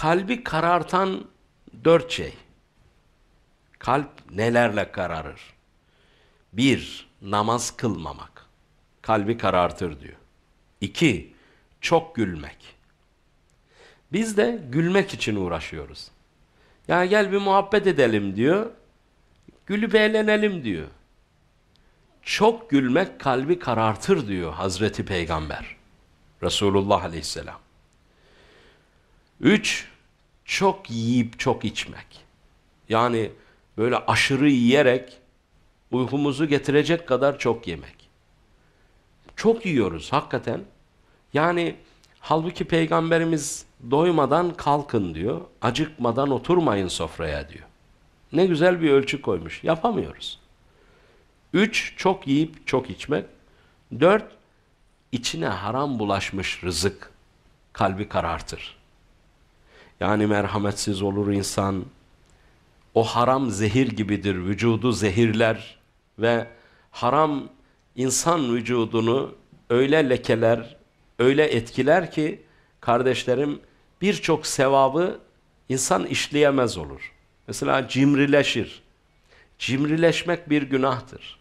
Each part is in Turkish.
Kalbi karartan dört şey. Kalp nelerle kararır? Bir, namaz kılmamak. Kalbi karartır diyor. İki, çok gülmek. Biz de gülmek için uğraşıyoruz. Ya gel bir muhabbet edelim diyor. Gülüp eğlenelim diyor. Çok gülmek kalbi karartır diyor Hazreti Peygamber. Resulullah Aleyhisselam. Üç, çok yiyip çok içmek. Yani böyle aşırı yiyerek uykumuzu getirecek kadar çok yemek. Çok yiyoruz hakikaten. Yani halbuki peygamberimiz doymadan kalkın diyor, acıkmadan oturmayın sofraya diyor. Ne güzel bir ölçü koymuş. Yapamıyoruz. Üç, çok yiyip çok içmek. Dört, içine haram bulaşmış rızık kalbi karartır. Yani merhametsiz olur insan. O haram zehir gibidir. Vücudu zehirler ve haram insan vücudunu öyle lekeler, öyle etkiler ki kardeşlerim birçok sevabı insan işleyemez olur. Mesela cimrileşir. Cimrileşmek bir günahtır.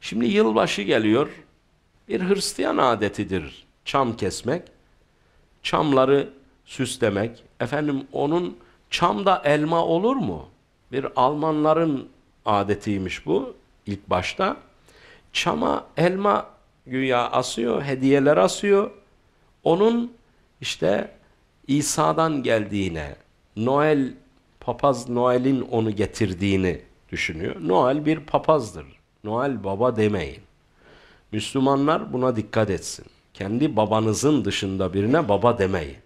Şimdi yılbaşı geliyor. Bir Hristiyan adetidir çam kesmek. Çamları süslemek, efendim onun çamda elma olur mu? Bir Almanların adetiymiş bu ilk başta. Çama elma güya asıyor, hediyeler asıyor. Onun işte İsa'dan geldiğine, Noel papaz Noel'in onu getirdiğini düşünüyor. Noel bir papazdır. Noel baba demeyin. Müslümanlar buna dikkat etsin. Kendi babanızın dışında birine baba demeyin.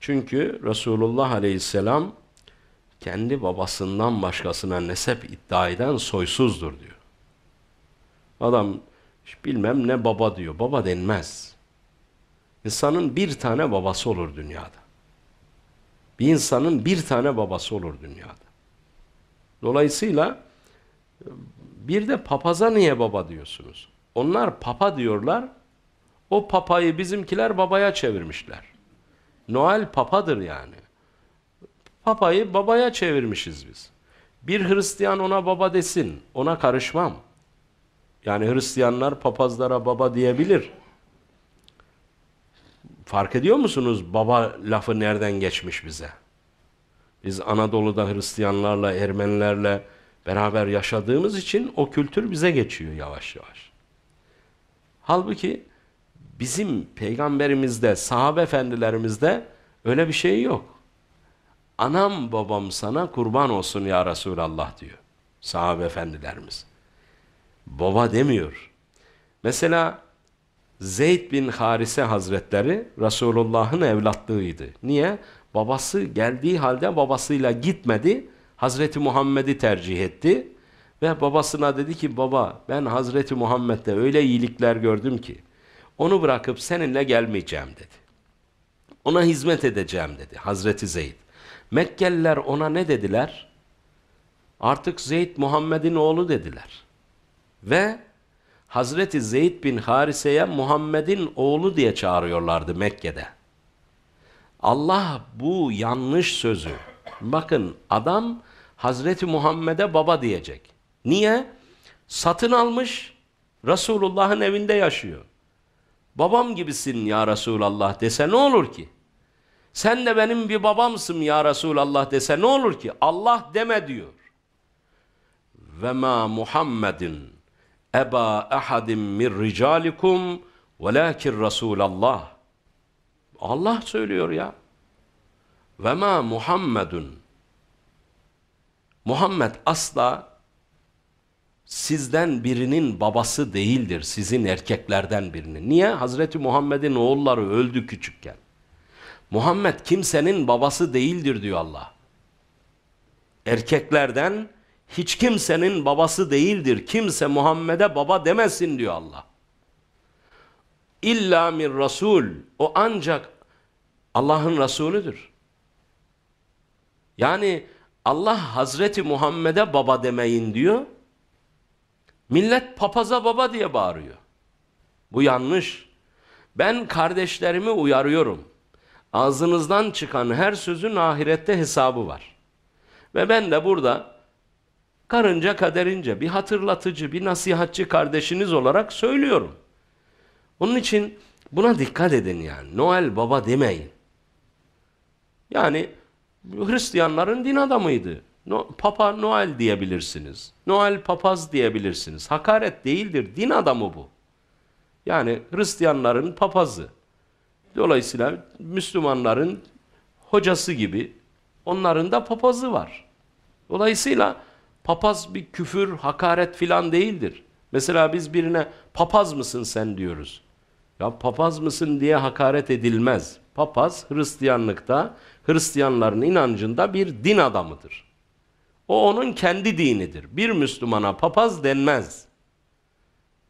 Çünkü Resulullah aleyhisselam kendi babasından başkasına nesep iddia eden soysuzdur diyor. Adam bilmem ne baba diyor. Baba denmez. İnsanın bir tane babası olur dünyada. Bir insanın bir tane babası olur dünyada. Dolayısıyla bir de papaza niye baba diyorsunuz? Onlar papa diyorlar. O papayı bizimkiler babaya çevirmişler. Noel papadır yani. Papayı babaya çevirmişiz biz. Bir Hristiyan ona baba desin, ona karışmam. Yani Hristiyanlar papazlara baba diyebilir. Fark ediyor musunuz baba lafı nereden geçmiş bize? Biz Anadolu'da Hristiyanlarla, Ermenilerle beraber yaşadığımız için o kültür bize geçiyor yavaş yavaş. Halbuki Bizim peygamberimizde, sahabe efendilerimizde öyle bir şey yok. Anam babam sana kurban olsun ya Resulallah diyor. Sahabe efendilerimiz. Baba demiyor. Mesela Zeyd bin Harise Hazretleri Resulullah'ın evlatlığıydı. Niye? Babası geldiği halde babasıyla gitmedi. Hazreti Muhammed'i tercih etti. Ve babasına dedi ki baba ben Hazreti Muhammed'de öyle iyilikler gördüm ki onu bırakıp seninle gelmeyeceğim dedi. Ona hizmet edeceğim dedi Hazreti Zeyd. Mekkeliler ona ne dediler? Artık Zeyd Muhammed'in oğlu dediler. Ve Hazreti Zeyd bin Harise'ye Muhammed'in oğlu diye çağırıyorlardı Mekke'de. Allah bu yanlış sözü. Bakın adam Hazreti Muhammed'e baba diyecek. Niye? Satın almış Resulullah'ın evinde yaşıyor. Babam gibisin ya Resulallah dese ne olur ki? Sen de benim bir babamsın ya Resulallah dese ne olur ki? Allah deme diyor. Ve ma Muhammedin eba ahadim min ricalikum velakin Resulallah. Allah söylüyor ya. Ve ma Muhammedun. Muhammed asla sizden birinin babası değildir sizin erkeklerden birinin. Niye? Hazreti Muhammed'in oğulları öldü küçükken. Muhammed kimsenin babası değildir diyor Allah. Erkeklerden hiç kimsenin babası değildir. Kimse Muhammed'e baba demesin diyor Allah. İlla min Rasul. O ancak Allah'ın Resulüdür. Yani Allah Hazreti Muhammed'e baba demeyin diyor. Millet papaza baba diye bağırıyor. Bu yanlış. Ben kardeşlerimi uyarıyorum. Ağzınızdan çıkan her sözün ahirette hesabı var. Ve ben de burada karınca kaderince bir hatırlatıcı, bir nasihatçı kardeşiniz olarak söylüyorum. Onun için buna dikkat edin yani. Noel baba demeyin. Yani Hristiyanların din adamıydı. No, Papa Noel diyebilirsiniz. Noel papaz diyebilirsiniz. Hakaret değildir. Din adamı bu. Yani Hristiyanların papazı. Dolayısıyla Müslümanların hocası gibi onların da papazı var. Dolayısıyla papaz bir küfür, hakaret filan değildir. Mesela biz birine papaz mısın sen diyoruz. Ya papaz mısın diye hakaret edilmez. Papaz Hristiyanlıkta, Hristiyanların inancında bir din adamıdır. O onun kendi dinidir. Bir Müslümana papaz denmez.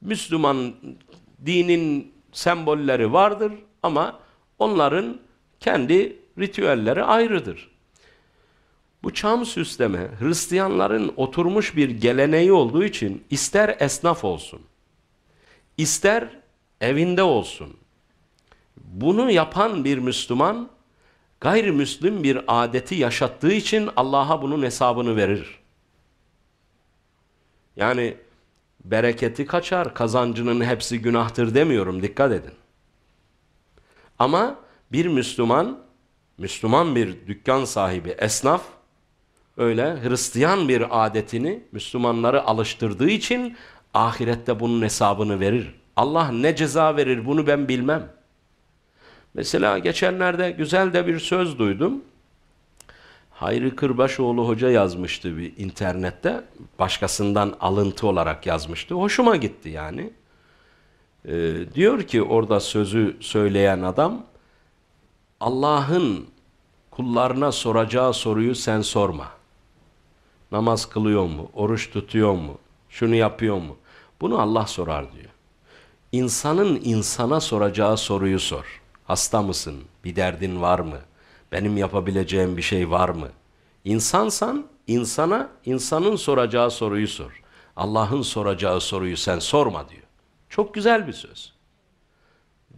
Müslüman dinin sembolleri vardır ama onların kendi ritüelleri ayrıdır. Bu çam süsleme Hristiyanların oturmuş bir geleneği olduğu için ister esnaf olsun, ister evinde olsun. Bunu yapan bir Müslüman gayrimüslim bir adeti yaşattığı için Allah'a bunun hesabını verir. Yani bereketi kaçar, kazancının hepsi günahtır demiyorum, dikkat edin. Ama bir Müslüman, Müslüman bir dükkan sahibi, esnaf, öyle Hristiyan bir adetini Müslümanları alıştırdığı için ahirette bunun hesabını verir. Allah ne ceza verir bunu ben bilmem. Mesela geçenlerde güzel de bir söz duydum. Hayri Kırbaşoğlu Hoca yazmıştı bir internette. Başkasından alıntı olarak yazmıştı. Hoşuma gitti yani. Ee, diyor ki orada sözü söyleyen adam Allah'ın kullarına soracağı soruyu sen sorma. Namaz kılıyor mu? Oruç tutuyor mu? Şunu yapıyor mu? Bunu Allah sorar diyor. İnsanın insana soracağı soruyu sor. Hasta mısın? Bir derdin var mı? Benim yapabileceğim bir şey var mı? İnsansan insana insanın soracağı soruyu sor. Allah'ın soracağı soruyu sen sorma diyor. Çok güzel bir söz.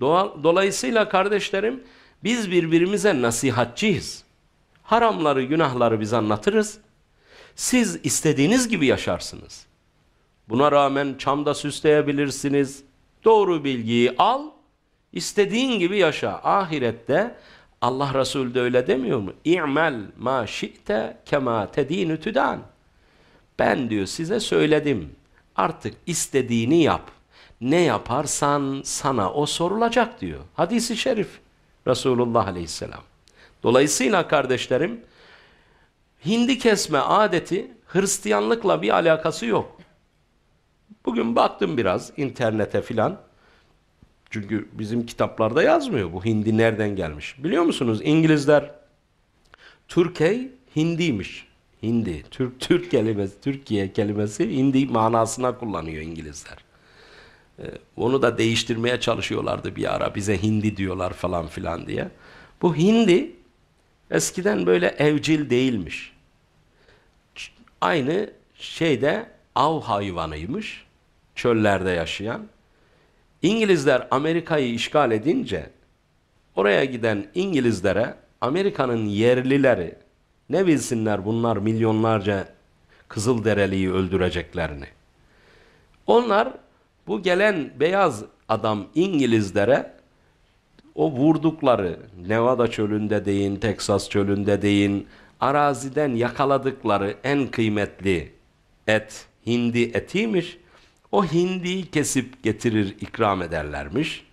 Doğal, dolayısıyla kardeşlerim biz birbirimize nasihatçıyız. Haramları, günahları biz anlatırız. Siz istediğiniz gibi yaşarsınız. Buna rağmen çamda süsleyebilirsiniz. Doğru bilgiyi al, İstediğin gibi yaşa. Ahirette Allah Resulü de öyle demiyor mu? İ'mel ma şi'te kema tedinü tüdan. Ben diyor size söyledim. Artık istediğini yap. Ne yaparsan sana o sorulacak diyor. Hadisi şerif Resulullah aleyhisselam. Dolayısıyla kardeşlerim hindi kesme adeti Hristiyanlıkla bir alakası yok. Bugün baktım biraz internete filan. Çünkü bizim kitaplarda yazmıyor bu hindi nereden gelmiş. Biliyor musunuz İngilizler Türkiye hindiymiş. Hindi, Türk Türk kelimesi, Türkiye kelimesi hindi manasına kullanıyor İngilizler. Ee, onu da değiştirmeye çalışıyorlardı bir ara. Bize hindi diyorlar falan filan diye. Bu hindi eskiden böyle evcil değilmiş. Aynı şeyde av hayvanıymış. Çöllerde yaşayan İngilizler Amerika'yı işgal edince oraya giden İngilizlere Amerika'nın yerlileri ne bilsinler bunlar milyonlarca Kızıldereli'yi öldüreceklerini. Onlar bu gelen beyaz adam İngilizlere o vurdukları Nevada çölünde deyin, Teksas çölünde deyin, araziden yakaladıkları en kıymetli et hindi etiymiş. O hindiyi kesip getirir ikram ederlermiş.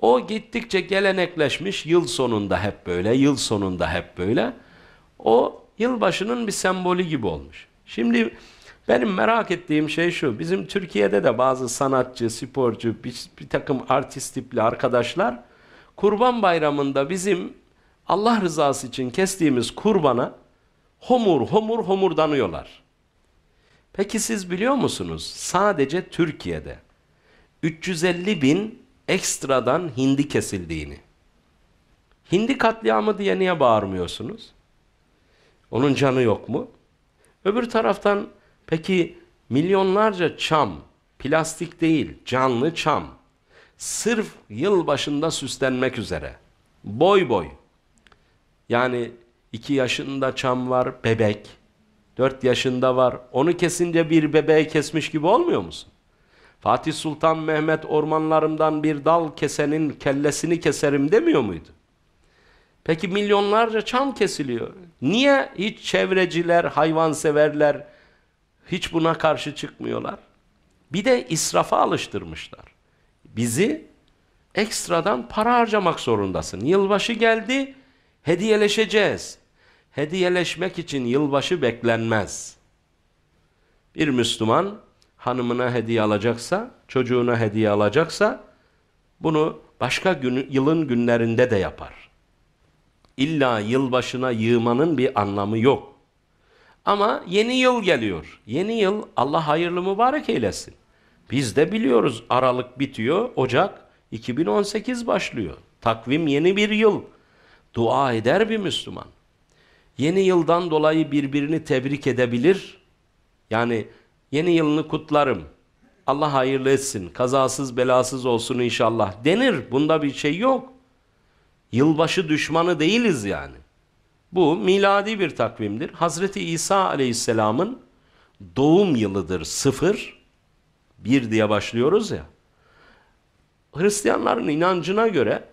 O gittikçe gelenekleşmiş yıl sonunda hep böyle, yıl sonunda hep böyle. O yılbaşının bir sembolü gibi olmuş. Şimdi benim merak ettiğim şey şu, bizim Türkiye'de de bazı sanatçı, sporcu, bir, bir takım artist tipli arkadaşlar kurban bayramında bizim Allah rızası için kestiğimiz kurbana homur homur homurdanıyorlar. Peki siz biliyor musunuz? Sadece Türkiye'de 350 bin ekstradan hindi kesildiğini. Hindi katliamı diye niye bağırmıyorsunuz? Onun canı yok mu? Öbür taraftan peki milyonlarca çam, plastik değil canlı çam, sırf yılbaşında süslenmek üzere, boy boy, yani iki yaşında çam var, bebek, 4 yaşında var. Onu kesince bir bebeğe kesmiş gibi olmuyor musun? Fatih Sultan Mehmet ormanlarımdan bir dal kesenin kellesini keserim demiyor muydu? Peki milyonlarca çam kesiliyor. Niye hiç çevreciler, hayvanseverler hiç buna karşı çıkmıyorlar? Bir de israfa alıştırmışlar. Bizi ekstradan para harcamak zorundasın. Yılbaşı geldi, hediyeleşeceğiz hediyeleşmek için yılbaşı beklenmez. Bir Müslüman hanımına hediye alacaksa, çocuğuna hediye alacaksa bunu başka gün, yılın günlerinde de yapar. İlla yılbaşına yığmanın bir anlamı yok. Ama yeni yıl geliyor. Yeni yıl Allah hayırlı mübarek eylesin. Biz de biliyoruz Aralık bitiyor, Ocak 2018 başlıyor. Takvim yeni bir yıl. Dua eder bir Müslüman yeni yıldan dolayı birbirini tebrik edebilir. Yani yeni yılını kutlarım. Allah hayırlı etsin. Kazasız belasız olsun inşallah denir. Bunda bir şey yok. Yılbaşı düşmanı değiliz yani. Bu miladi bir takvimdir. Hazreti İsa aleyhisselamın doğum yılıdır sıfır. Bir diye başlıyoruz ya. Hristiyanların inancına göre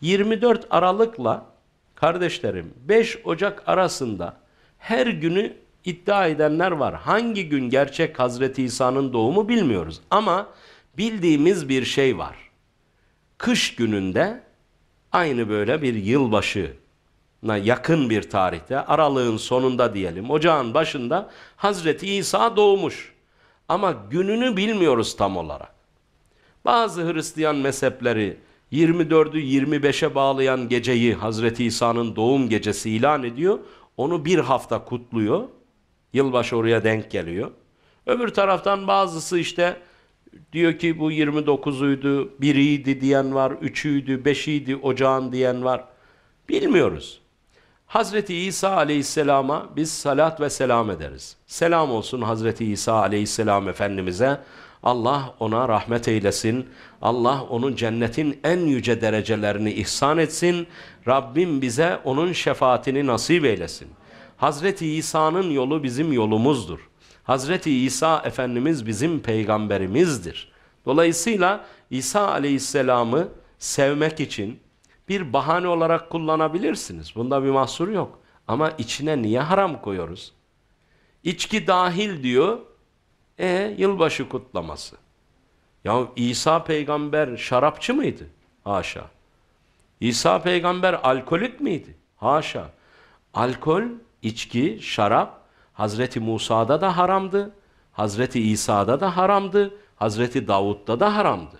24 Aralık'la Kardeşlerim 5 Ocak arasında her günü iddia edenler var. Hangi gün gerçek Hazreti İsa'nın doğumu bilmiyoruz. Ama bildiğimiz bir şey var. Kış gününde aynı böyle bir yılbaşına yakın bir tarihte aralığın sonunda diyelim ocağın başında Hazreti İsa doğmuş. Ama gününü bilmiyoruz tam olarak. Bazı Hristiyan mezhepleri 24'ü 25'e bağlayan geceyi Hazreti İsa'nın doğum gecesi ilan ediyor. Onu bir hafta kutluyor. Yılbaşı oraya denk geliyor. Öbür taraftan bazısı işte diyor ki bu 29'uydu, biriydi diyen var, üçüydü, beşiydi ocağın diyen var. Bilmiyoruz. Hazreti İsa aleyhisselama biz salat ve selam ederiz. Selam olsun Hazreti İsa aleyhisselam Efendimiz'e. Allah ona rahmet eylesin. Allah onun cennetin en yüce derecelerini ihsan etsin. Rabbim bize onun şefaatini nasip eylesin. Hazreti İsa'nın yolu bizim yolumuzdur. Hazreti İsa Efendimiz bizim peygamberimizdir. Dolayısıyla İsa Aleyhisselam'ı sevmek için bir bahane olarak kullanabilirsiniz. Bunda bir mahsur yok. Ama içine niye haram koyuyoruz? İçki dahil diyor. E yılbaşı kutlaması. Ya İsa peygamber şarapçı mıydı? Haşa. İsa peygamber alkolik miydi? Haşa. Alkol, içki, şarap Hazreti Musa'da da haramdı. Hazreti İsa'da da haramdı. Hazreti Davud'da da haramdı.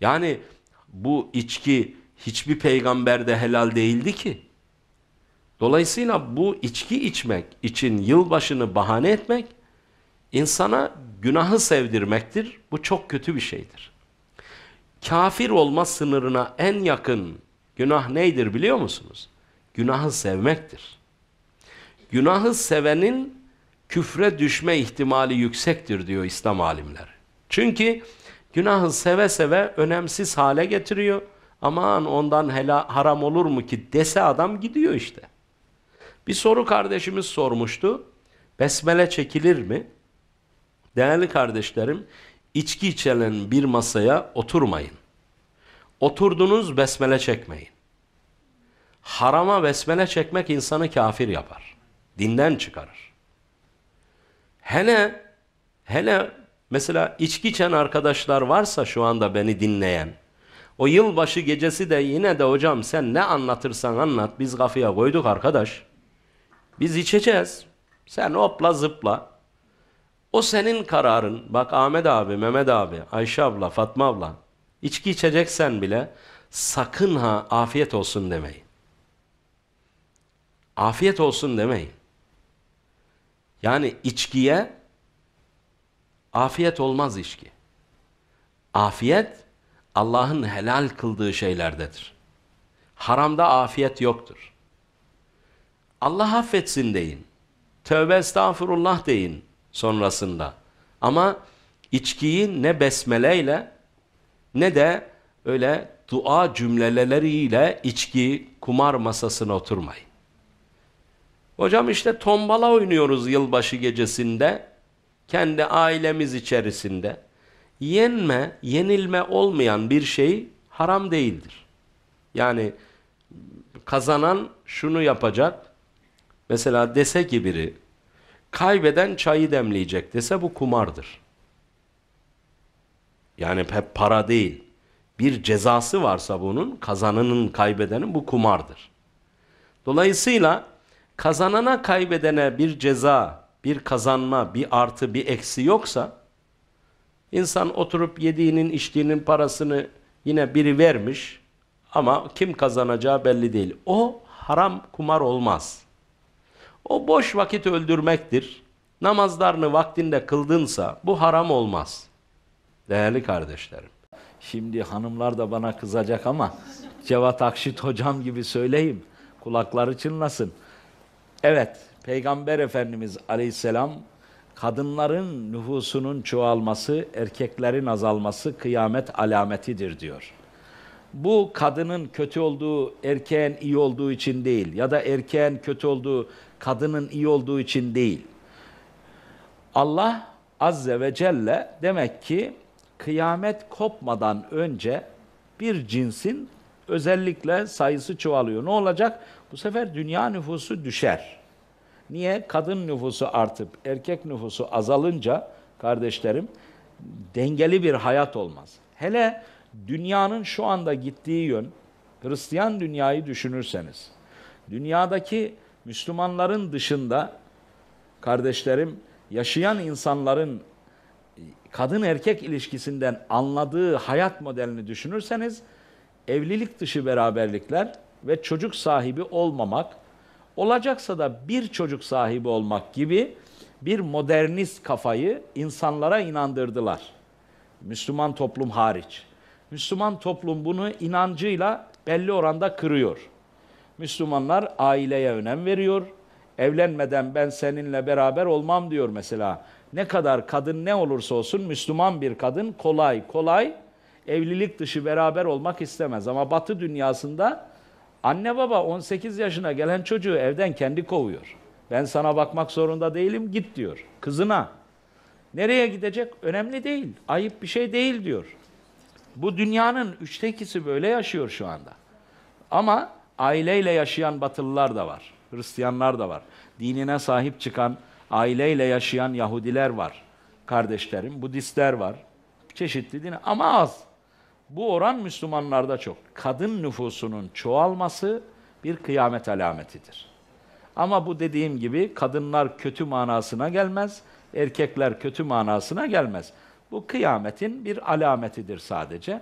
Yani bu içki hiçbir peygamberde helal değildi ki. Dolayısıyla bu içki içmek için yılbaşını bahane etmek İnsana günahı sevdirmektir. Bu çok kötü bir şeydir. Kafir olma sınırına en yakın günah nedir biliyor musunuz? Günahı sevmektir. Günahı sevenin küfre düşme ihtimali yüksektir diyor İslam alimleri. Çünkü günahı seve seve önemsiz hale getiriyor. Aman ondan hela, haram olur mu ki dese adam gidiyor işte. Bir soru kardeşimiz sormuştu. Besmele çekilir mi? Değerli kardeşlerim, içki içelen bir masaya oturmayın. Oturdunuz besmele çekmeyin. Harama besmele çekmek insanı kafir yapar. Dinden çıkarır. Hele, hele mesela içki içen arkadaşlar varsa şu anda beni dinleyen, o yılbaşı gecesi de yine de hocam sen ne anlatırsan anlat biz kafaya koyduk arkadaş. Biz içeceğiz. Sen hopla zıpla. O senin kararın. Bak Ahmet abi, Mehmet abi, Ayşe abla, Fatma abla. İçki içeceksen bile sakın ha afiyet olsun demeyin. Afiyet olsun demeyin. Yani içkiye afiyet olmaz içki. Afiyet Allah'ın helal kıldığı şeylerdedir. Haramda afiyet yoktur. Allah affetsin deyin. Tövbe estağfurullah deyin sonrasında. Ama içkiyi ne besmeleyle ne de öyle dua cümleleriyle içki kumar masasına oturmayın. Hocam işte tombala oynuyoruz yılbaşı gecesinde. Kendi ailemiz içerisinde. Yenme, yenilme olmayan bir şey haram değildir. Yani kazanan şunu yapacak. Mesela dese ki biri Kaybeden çayı demleyecek dese bu kumardır. Yani hep para değil. Bir cezası varsa bunun kazanının kaybedenin bu kumardır. Dolayısıyla kazanana kaybedene bir ceza, bir kazanma, bir artı, bir eksi yoksa insan oturup yediğinin içtiğinin parasını yine biri vermiş ama kim kazanacağı belli değil. O haram kumar olmaz. O boş vakit öldürmektir. Namazlarını vaktinde kıldınsa bu haram olmaz. Değerli kardeşlerim. Şimdi hanımlar da bana kızacak ama Cevat Akşit hocam gibi söyleyeyim. Kulakları çınlasın. Evet, Peygamber Efendimiz Aleyhisselam kadınların nüfusunun çoğalması, erkeklerin azalması kıyamet alametidir diyor bu kadının kötü olduğu erkeğin iyi olduğu için değil ya da erkeğin kötü olduğu kadının iyi olduğu için değil. Allah azze ve celle demek ki kıyamet kopmadan önce bir cinsin özellikle sayısı çoğalıyor. Ne olacak? Bu sefer dünya nüfusu düşer. Niye? Kadın nüfusu artıp erkek nüfusu azalınca kardeşlerim dengeli bir hayat olmaz. Hele dünyanın şu anda gittiği yön, Hristiyan dünyayı düşünürseniz, dünyadaki Müslümanların dışında kardeşlerim yaşayan insanların e, kadın erkek ilişkisinden anladığı hayat modelini düşünürseniz evlilik dışı beraberlikler ve çocuk sahibi olmamak olacaksa da bir çocuk sahibi olmak gibi bir modernist kafayı insanlara inandırdılar. Müslüman toplum hariç. Müslüman toplum bunu inancıyla belli oranda kırıyor. Müslümanlar aileye önem veriyor. Evlenmeden ben seninle beraber olmam diyor mesela. Ne kadar kadın ne olursa olsun Müslüman bir kadın kolay kolay evlilik dışı beraber olmak istemez. Ama Batı dünyasında anne baba 18 yaşına gelen çocuğu evden kendi kovuyor. Ben sana bakmak zorunda değilim git diyor kızına. Nereye gidecek önemli değil. Ayıp bir şey değil diyor. Bu dünyanın üçte ikisi böyle yaşıyor şu anda. Ama aileyle yaşayan Batılılar da var. Hristiyanlar da var. Dinine sahip çıkan, aileyle yaşayan Yahudiler var. Kardeşlerim, Budistler var. Çeşitli din ama az. Bu oran Müslümanlarda çok. Kadın nüfusunun çoğalması bir kıyamet alametidir. Ama bu dediğim gibi kadınlar kötü manasına gelmez, erkekler kötü manasına gelmez. Bu kıyametin bir alametidir sadece.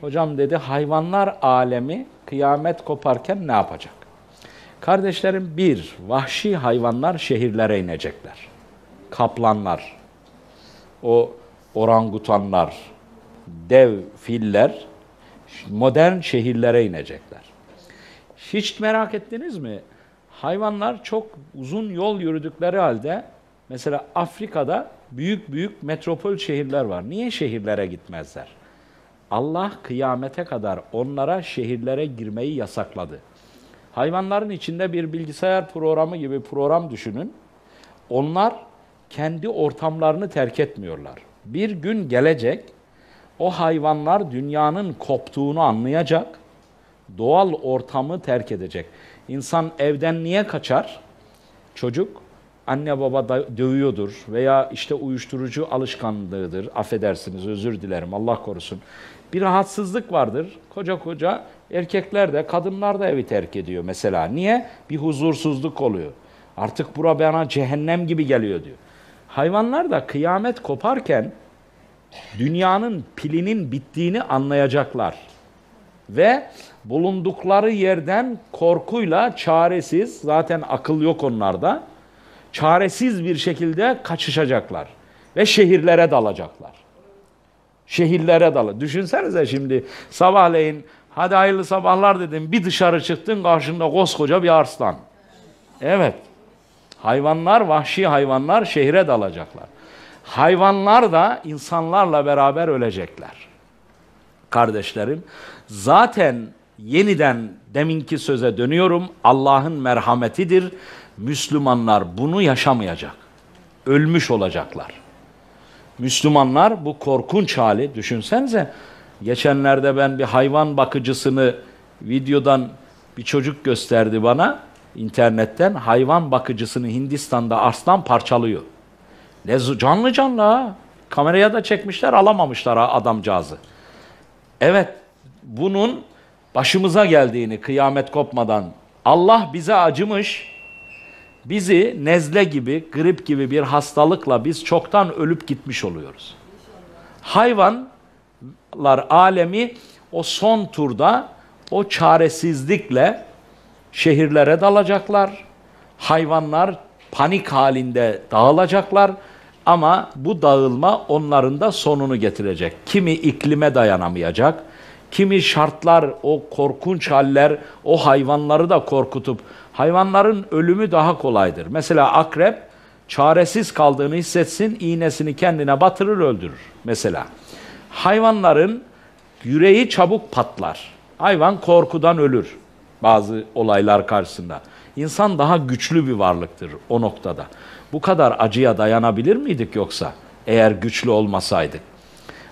Hocam dedi hayvanlar alemi kıyamet koparken ne yapacak? Kardeşlerim bir, vahşi hayvanlar şehirlere inecekler. Kaplanlar, o orangutanlar, dev filler modern şehirlere inecekler. Hiç merak ettiniz mi? Hayvanlar çok uzun yol yürüdükleri halde mesela Afrika'da büyük büyük metropol şehirler var. Niye şehirlere gitmezler? Allah kıyamete kadar onlara şehirlere girmeyi yasakladı. Hayvanların içinde bir bilgisayar programı gibi program düşünün. Onlar kendi ortamlarını terk etmiyorlar. Bir gün gelecek o hayvanlar dünyanın koptuğunu anlayacak. Doğal ortamı terk edecek. İnsan evden niye kaçar? Çocuk anne baba da dövüyordur veya işte uyuşturucu alışkanlığıdır. Affedersiniz, özür dilerim, Allah korusun. Bir rahatsızlık vardır. Koca koca erkekler de kadınlar da evi terk ediyor mesela. Niye? Bir huzursuzluk oluyor. Artık bura bana cehennem gibi geliyor diyor. Hayvanlar da kıyamet koparken dünyanın pilinin bittiğini anlayacaklar. Ve bulundukları yerden korkuyla çaresiz, zaten akıl yok onlarda çaresiz bir şekilde kaçışacaklar ve şehirlere dalacaklar. Şehirlere dal. Düşünsenize şimdi sabahleyin hadi hayırlı sabahlar dedim bir dışarı çıktın karşında koskoca bir arslan. Evet. Hayvanlar, vahşi hayvanlar şehre dalacaklar. Hayvanlar da insanlarla beraber ölecekler. Kardeşlerim, zaten yeniden deminki söze dönüyorum. Allah'ın merhametidir Müslümanlar bunu yaşamayacak. Ölmüş olacaklar. Müslümanlar bu korkunç hali düşünsenize. Geçenlerde ben bir hayvan bakıcısını videodan bir çocuk gösterdi bana internetten hayvan bakıcısını Hindistan'da aslan parçalıyor. Ne canlı canlı ha. Kameraya da çekmişler alamamışlar adamcağızı. Evet bunun başımıza geldiğini kıyamet kopmadan Allah bize acımış bizi nezle gibi, grip gibi bir hastalıkla biz çoktan ölüp gitmiş oluyoruz. Hayvanlar alemi o son turda o çaresizlikle şehirlere dalacaklar. Hayvanlar panik halinde dağılacaklar. Ama bu dağılma onların da sonunu getirecek. Kimi iklime dayanamayacak, Kimi şartlar, o korkunç haller, o hayvanları da korkutup, hayvanların ölümü daha kolaydır. Mesela akrep çaresiz kaldığını hissetsin, iğnesini kendine batırır öldürür mesela. Hayvanların yüreği çabuk patlar. Hayvan korkudan ölür bazı olaylar karşısında. İnsan daha güçlü bir varlıktır o noktada. Bu kadar acıya dayanabilir miydik yoksa eğer güçlü olmasaydık?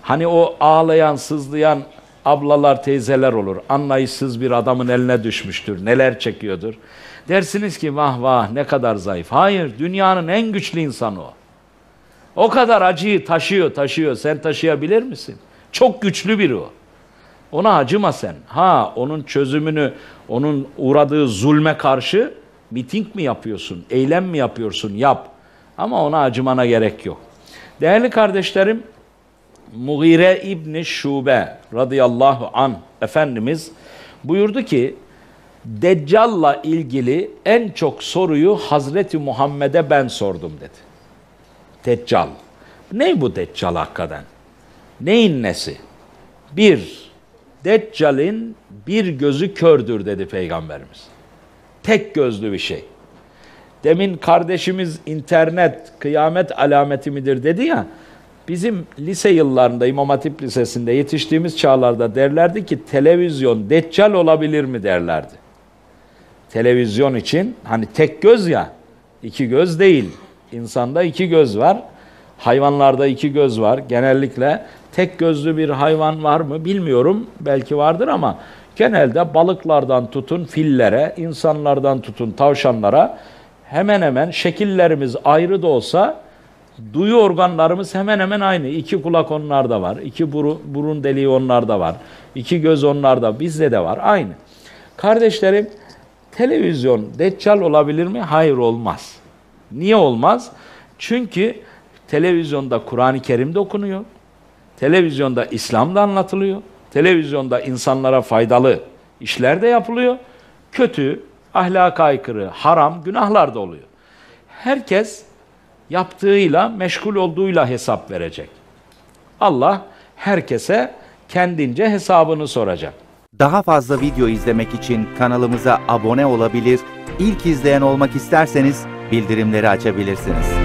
Hani o ağlayan, sızlayan ablalar, teyzeler olur. Anlayışsız bir adamın eline düşmüştür. Neler çekiyordur. Dersiniz ki vah vah ne kadar zayıf. Hayır dünyanın en güçlü insanı o. O kadar acıyı taşıyor taşıyor. Sen taşıyabilir misin? Çok güçlü biri o. Ona acıma sen. Ha onun çözümünü, onun uğradığı zulme karşı miting mi yapıyorsun, eylem mi yapıyorsun yap. Ama ona acımana gerek yok. Değerli kardeşlerim, Mugire İbni Şube radıyallahu an Efendimiz buyurdu ki Deccal'la ilgili en çok soruyu Hazreti Muhammed'e ben sordum dedi. Deccal. Ne bu Deccal hakikaten? Neyin nesi? Bir, Deccal'in bir gözü kördür dedi Peygamberimiz. Tek gözlü bir şey. Demin kardeşimiz internet kıyamet alameti midir dedi ya. Bizim lise yıllarında İmam Hatip Lisesi'nde yetiştiğimiz çağlarda derlerdi ki televizyon deccal olabilir mi derlerdi. Televizyon için hani tek göz ya iki göz değil. İnsanda iki göz var. Hayvanlarda iki göz var. Genellikle tek gözlü bir hayvan var mı bilmiyorum. Belki vardır ama genelde balıklardan tutun fillere, insanlardan tutun tavşanlara hemen hemen şekillerimiz ayrı da olsa Duyu organlarımız hemen hemen aynı. İki kulak onlarda var, iki burun, burun deliği onlarda var, iki göz onlarda, bizde de var, aynı. Kardeşlerim, televizyon deccal olabilir mi? Hayır olmaz. Niye olmaz? Çünkü televizyonda Kur'an-ı Kerim de okunuyor. Televizyonda İslam da anlatılıyor. Televizyonda insanlara faydalı işler de yapılıyor. Kötü, ahlaka aykırı, haram günahlar da oluyor. Herkes yaptığıyla, meşgul olduğuyla hesap verecek. Allah herkese kendince hesabını soracak. Daha fazla video izlemek için kanalımıza abone olabilir, ilk izleyen olmak isterseniz bildirimleri açabilirsiniz.